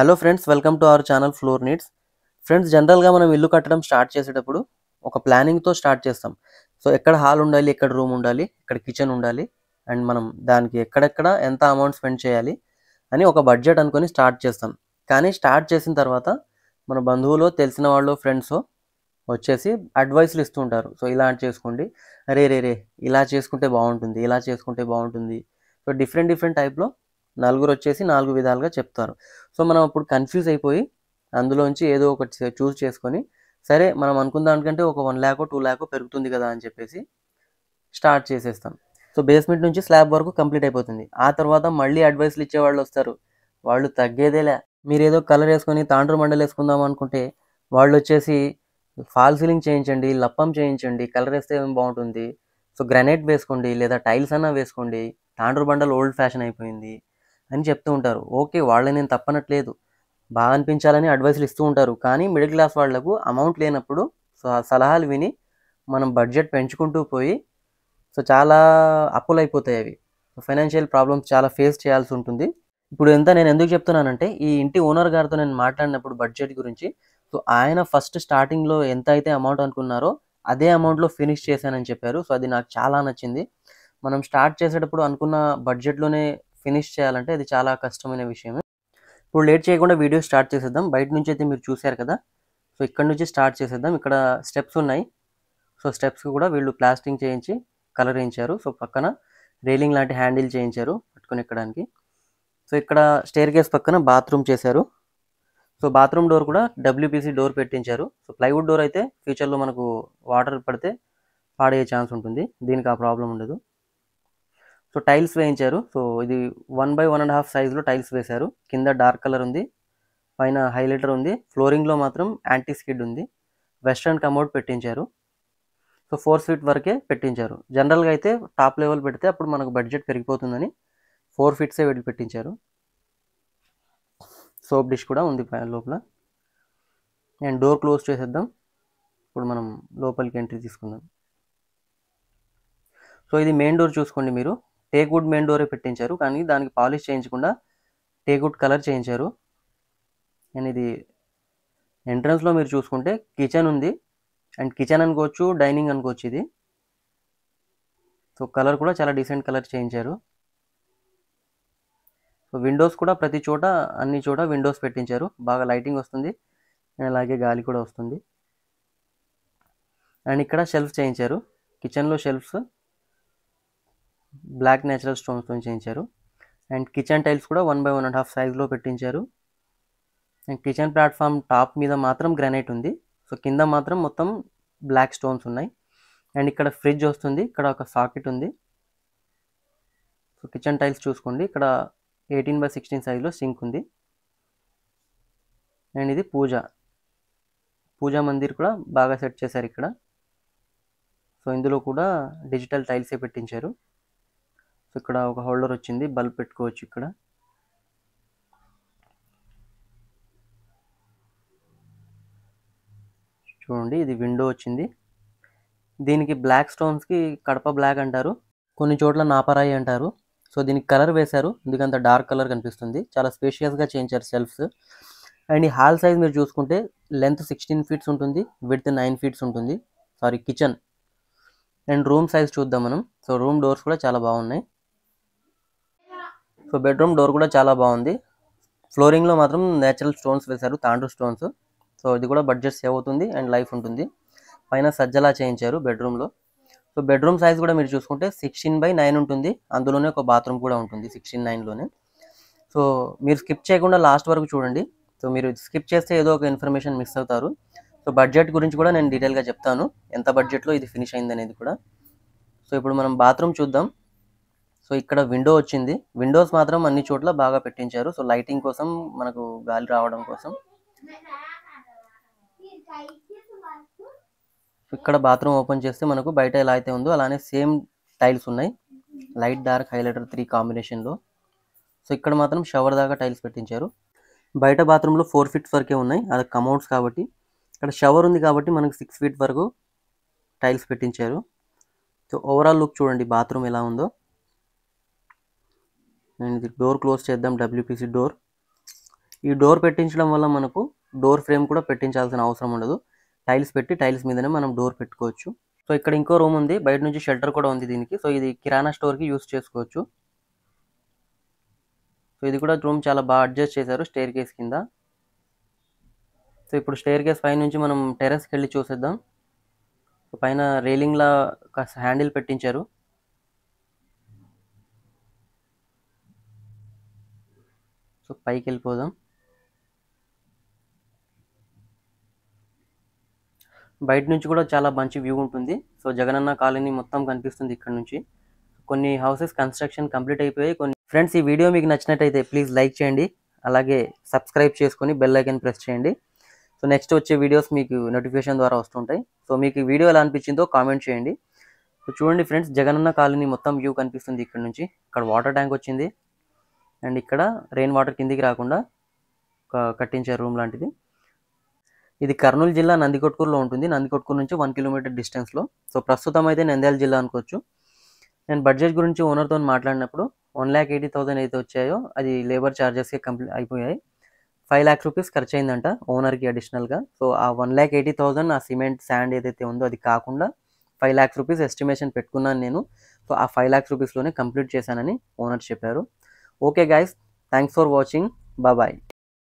hello friends welcome to our channel floor needs friends జనరల్గా మనం ఇల్లు కట్టడం స్టార్ట్ చేసేటప్పుడు ఒక ప్లానింగ్తో స్టార్ట్ చేస్తాం సో ఎక్కడ హాల్ ఉండాలి ఎక్కడ రూమ్ ఉండాలి ఎక్కడ కిచెన్ ఉండాలి అండ్ మనం దానికి ఎక్కడెక్కడ ఎంత అమౌంట్ స్పెండ్ చేయాలి అని ఒక బడ్జెట్ అనుకొని స్టార్ట్ చేస్తాం కానీ స్టార్ట్ చేసిన తర్వాత మన బంధువులు తెలిసిన వాళ్ళు ఫ్రెండ్స్ వచ్చేసి అడ్వైస్లు ఇస్తూ ఉంటారు సో ఇలా చేసుకోండి అరే రే రే ఇలా చేసుకుంటే బాగుంటుంది ఇలా చేసుకుంటే బాగుంటుంది సో డిఫరెంట్ డిఫరెంట్ టైప్లో నలుగురు వచ్చేసి నాలుగు విధాలుగా చెప్తారు సో మనం అప్పుడు కన్ఫ్యూజ్ అయిపోయి అందులోంచి ఏదో ఒకటి చూస్ చేసుకొని సరే మనం అనుకున్న దానికంటే ఒక వన్ ల్యాక్ టూ ల్యాక్ పెరుగుతుంది కదా అని చెప్పేసి స్టార్ట్ చేసేస్తాం సో బేస్మెంట్ నుంచి స్లాబ్ వరకు కంప్లీట్ అయిపోతుంది ఆ తర్వాత మళ్ళీ అడ్వైస్లు ఇచ్చే వాళ్ళు వస్తారు వాళ్ళు తగ్గేదేలా మీరు ఏదో కలర్ వేసుకొని తాండ్రు మండలి వేసుకుందాం అనుకుంటే వాళ్ళు వచ్చేసి ఫాల్ సీలింగ్ చేయించండి లప్పం చేయించండి కలర్ వేస్తే బాగుంటుంది సో గ్రనైట్ వేసుకోండి లేదా టైల్స్ అన్నా వేసుకోండి తాండ్రు బండలు ఓల్డ్ ఫ్యాషన్ అయిపోయింది అని చెప్తూ ఉంటారు ఓకే వాళ్ళని నేను తప్పనట్లేదు బాగా అనిపించాలని అడ్వైస్లు ఇస్తూ ఉంటారు కానీ మిడిల్ క్లాస్ వాళ్లకు అమౌంట్ లేనప్పుడు సలహాలు విని మనం బడ్జెట్ పెంచుకుంటూ పోయి సో చాలా అప్పులు అయిపోతాయి అవి ఫైనాన్షియల్ ప్రాబ్లమ్స్ చాలా ఫేస్ చేయాల్సి ఉంటుంది ఇప్పుడు ఎంత నేను ఎందుకు చెప్తున్నానంటే ఈ ఇంటి ఓనర్ గారితో నేను మాట్లాడినప్పుడు బడ్జెట్ గురించి సో ఆయన ఫస్ట్ స్టార్టింగ్లో ఎంత అయితే అమౌంట్ అనుకున్నారో అదే అమౌంట్లో ఫినిష్ చేశానని చెప్పారు సో అది నాకు చాలా నచ్చింది మనం స్టార్ట్ చేసేటప్పుడు అనుకున్న బడ్జెట్లోనే ఫినిష్ చేయాలంటే అది చాలా కష్టమైన విషయమే ఇప్పుడు లేట్ చేయకుండా వీడియో స్టార్ట్ చేసేద్దాం బయట నుంచి అయితే మీరు చూశారు కదా సో ఇక్కడ నుంచి స్టార్ట్ చేసేద్దాం ఇక్కడ స్టెప్స్ ఉన్నాయి సో స్టెప్స్ కూడా వీళ్ళు ప్లాస్టింగ్ చేయించి కలర్ వేయించారు సో పక్కన రేలింగ్ లాంటి హ్యాండిల్ చేయించారు పట్టుకుని ఎక్కడానికి సో ఇక్కడ స్టేర్ కేస్ పక్కన బాత్రూమ్ చేశారు సో బాత్రూమ్ డోర్ కూడా డబ్ల్యూపీసీ డోర్ పెట్టించారు సో ప్లైవుడ్ డోర్ అయితే ఫ్యూచర్లో మనకు వాటర్ పడితే పాడయ్యే ఛాన్స్ ఉంటుంది దీనికి ఆ ప్రాబ్లం ఉండదు సో టైల్స్ వేయించారు సో ఇది one by one and half సైజులో టైల్స్ వేశారు కింద డార్క్ కలర్ ఉంది పైన హైలైటర్ ఉంది ఫ్లోరింగ్లో మాత్రం యాంటీ స్కిడ్ ఉంది వెస్ట్రన్ కమౌట్ పెట్టించారు సో ఫోర్ ఫీట్ వరకే పెట్టించారు జనరల్గా అయితే టాప్ లెవెల్ పెడితే అప్పుడు మనకు బడ్జెట్ పెరిగిపోతుందని ఫోర్ ఫీట్సే వెళ్ళి పెట్టించారు సోప్ డిష్ కూడా ఉంది లోపల అండ్ డోర్ క్లోజ్ చేసేద్దాం ఇప్పుడు మనం లోపలికి ఎంట్రీ తీసుకుందాం సో ఇది మెయిన్ డోర్ చూసుకోండి మీరు టేకుడ్ మెయిన్ డోరే పెట్టించారు కానీ దానికి పాలిష్ చేయించకుండా టేకుడ్ కలర్ చేయించారు అండ్ ఇది ఎంట్రన్స్లో మీరు చూసుకుంటే కిచెన్ ఉంది అండ్ కిచెన్ అనుకోవచ్చు డైనింగ్ అనుకోవచ్చు ఇది సో కలర్ కూడా చాలా డీసెంట్ కలర్ చేయించారు సో విండోస్ కూడా ప్రతి చోట అన్ని చోట విండోస్ పెట్టించారు బాగా లైటింగ్ వస్తుంది అండ్ అలాగే గాలి కూడా వస్తుంది అండ్ ఇక్కడ షెల్ఫ్ చేయించారు కిచెన్లో షెల్ఫ్స్ బ్లాక్ న్యాచురల్ స్టోన్స్తో చేయించారు అండ్ కిచెన్ టైల్స్ కూడా one by one and half సైజ్లో పెట్టించారు అండ్ కిచెన్ ప్లాట్ఫామ్ టాప్ మీద మాత్రం గ్రానైట్ ఉంది సో కింద మాత్రం మొత్తం బ్లాక్ స్టోన్స్ ఉన్నాయి అండ్ ఇక్కడ ఫ్రిడ్జ్ వస్తుంది ఇక్కడ ఒక సాకెట్ ఉంది సో కిచెన్ టైల్స్ చూసుకోండి ఇక్కడ ఎయిటీన్ బై సిక్స్టీన్ సైజులో సింక్ ఉంది అండ్ ఇది పూజ పూజా మందిర్ కూడా బాగా సెట్ చేశారు ఇక్కడ సో ఇందులో కూడా డిజిటల్ టైల్సే పెట్టించారు సో ఇక్కడ ఒక హోల్డర్ వచ్చింది బల్బ్ పెట్టుకోవచ్చు ఇక్కడ చూడండి ఇది విండో వచ్చింది దీనికి బ్లాక్ స్టోన్స్కి కడప బ్లాక్ అంటారు కొన్ని చోట్ల నాపరాయి అంటారు సో దీనికి కలర్ వేశారు ఎందుకంత డార్క్ కలర్ కనిపిస్తుంది చాలా స్పేషియస్గా చేయించారు సెల్ఫ్స్ అండ్ ఈ హాల్ సైజ్ మీరు చూసుకుంటే లెంత్ సిక్స్టీన్ ఫీట్స్ ఉంటుంది విడ్త్ నైన్ ఫీట్స్ ఉంటుంది sorry kitchen and room size చూద్దాం మనం సో రూమ్ డోర్స్ కూడా చాలా బాగున్నాయి సో బెడ్రూమ్ డోర్ కూడా చాలా బాగుంది ఫ్లోరింగ్లో మాత్రం నేచురల్ స్టోన్స్ వేశారు తాండ్రు స్టోన్స్ సో ఇది కూడా బడ్జెట్ సేవ్ అవుతుంది అండ్ లైఫ్ ఉంటుంది పైన సజ్జలా చేయించారు బెడ్రూమ్లో సో బెడ్రూమ్ సైజ్ కూడా మీరు చూసుకుంటే సిక్స్టీన్ బై నైన్ ఉంటుంది అందులోనే ఒక బాత్రూమ్ కూడా ఉంటుంది సిక్స్టీన్ నైన్లోనే సో మీరు స్కిప్ చేయకుండా లాస్ట్ వరకు చూడండి సో మీరు స్కిప్ చేస్తే ఏదో ఒక ఇన్ఫర్మేషన్ మిస్ అవుతారు సో బడ్జెట్ గురించి కూడా నేను డీటెయిల్గా చెప్తాను ఎంత బడ్జెట్లో ఇది ఫినిష్ అయింది అనేది కూడా సో ఇప్పుడు మనం బాత్రూమ్ చూద్దాం సో ఇక్కడ విండో వచ్చింది విండోస్ మాత్రం అన్ని చోట్ల బాగా పెట్టించారు సో లైటింగ్ కోసం మనకు గాలి రావడం కోసం ఇక్కడ బాత్రూమ్ ఓపెన్ చేస్తే మనకు బయట ఎలా అయితే ఉందో అలానే సేమ్ టైల్స్ ఉన్నాయి లైట్ డార్క్ హైలైటర్ త్రీ కాంబినేషన్లో సో ఇక్కడ మాత్రం షవర్ దాకా టైల్స్ పెట్టించారు బయట బాత్రూంలో ఫోర్ ఫీట్స్ వరకే ఉన్నాయి అది కమౌట్స్ కాబట్టి ఇక్కడ షవర్ ఉంది కాబట్టి మనకు సిక్స్ ఫీట్ వరకు టైల్స్ పెట్టించారు సో ఓవరాల్ లుక్ చూడండి బాత్రూమ్ ఎలా ఉందో అండ్ డోర్ క్లోజ్ చేద్దాం డబ్ల్యూపీసీ డోర్ ఈ డోర్ పెట్టించడం వల్ల మనకు డోర్ ఫ్రేమ్ కూడా పెట్టించాల్సిన అవసరం ఉండదు టైల్స్ పెట్టి టైల్స్ మీదనే మనం డోర్ పెట్టుకోవచ్చు సో ఇక్కడ ఇంకో రూమ్ ఉంది బయట నుంచి షెల్టర్ కూడా ఉంది దీనికి సో ఇది కిరాణా స్టోర్కి యూస్ చేసుకోవచ్చు సో ఇది కూడా రూమ్ చాలా బాగా అడ్జస్ట్ చేశారు స్టేర్ కేస్ కింద సో ఇప్పుడు స్టేర్ కేస్ పై నుంచి మనం టెరెస్కి వెళ్ళి చూసేద్దాం పైన రేలింగ్లా హ్యాండిల్ పెట్టించారు సో పైకి వెళ్ళిపోదాం బయట నుంచి కూడా చాలా మంచి వ్యూ ఉంటుంది సో జగనన్న కాలనీ మొత్తం కనిపిస్తుంది ఇక్కడ నుంచి కొన్ని హౌసెస్ కన్స్ట్రక్షన్ కంప్లీట్ అయిపోయాయి కొన్ని ఫ్రెండ్స్ ఈ వీడియో మీకు నచ్చినట్టయితే ప్లీజ్ లైక్ చేయండి అలాగే సబ్స్క్రైబ్ చేసుకొని బెల్ ఐకన్ ప్రెస్ చేయండి సో నెక్స్ట్ వచ్చే వీడియోస్ మీకు నోటిఫికేషన్ ద్వారా వస్తుంటాయి సో మీకు వీడియో ఎలా అనిపించిందో కామెంట్ చేయండి సో చూడండి ఫ్రెండ్స్ జగనన్న కాలనీ మొత్తం వ్యూ కనిపిస్తుంది ఇక్కడ నుంచి ఇక్కడ వాటర్ ట్యాంక్ వచ్చింది అండ్ ఇక్కడ రెయిన్ వాటర్ కిందికి రాకుండా కట్టించారు రూమ్ లాంటిది ఇది కర్నూలు జిల్లా నందికొట్కూరులో ఉంటుంది నందికొట్కూరు నుంచి వన్ కిలోమీటర్ డిస్టెన్స్లో సో ప్రస్తుతం అయితే నంద్యాల జిల్లా అనుకోవచ్చు నేను బడ్జెట్ గురించి ఓనర్తో మాట్లాడినప్పుడు వన్ ల్యాక్ ఎయిటీ థౌసండ్ అయితే వచ్చాయో అది లేబర్ ఛార్జెస్కే కంప్లీట్ అయిపోయాయి ఫైవ్ ల్యాక్స్ రూపీస్ ఖర్చు అయిందంట ఓనర్కి అడిషనల్గా సో ఆ వన్ ల్యాక్ ఎయిటీ థౌసండ్ ఆ సిమెంట్ శాండ్ ఏదైతే ఉందో అది కాకుండా ఫైవ్ ల్యాక్స్ రూపీస్ ఎస్టిమేషన్ పెట్టుకున్నాను నేను సో ఆ ఫైవ్ ల్యాక్స్ రూపీస్లోనే కంప్లీట్ చేశానని ఓనర్ చెప్పారు okay guys thanks for watching bye bye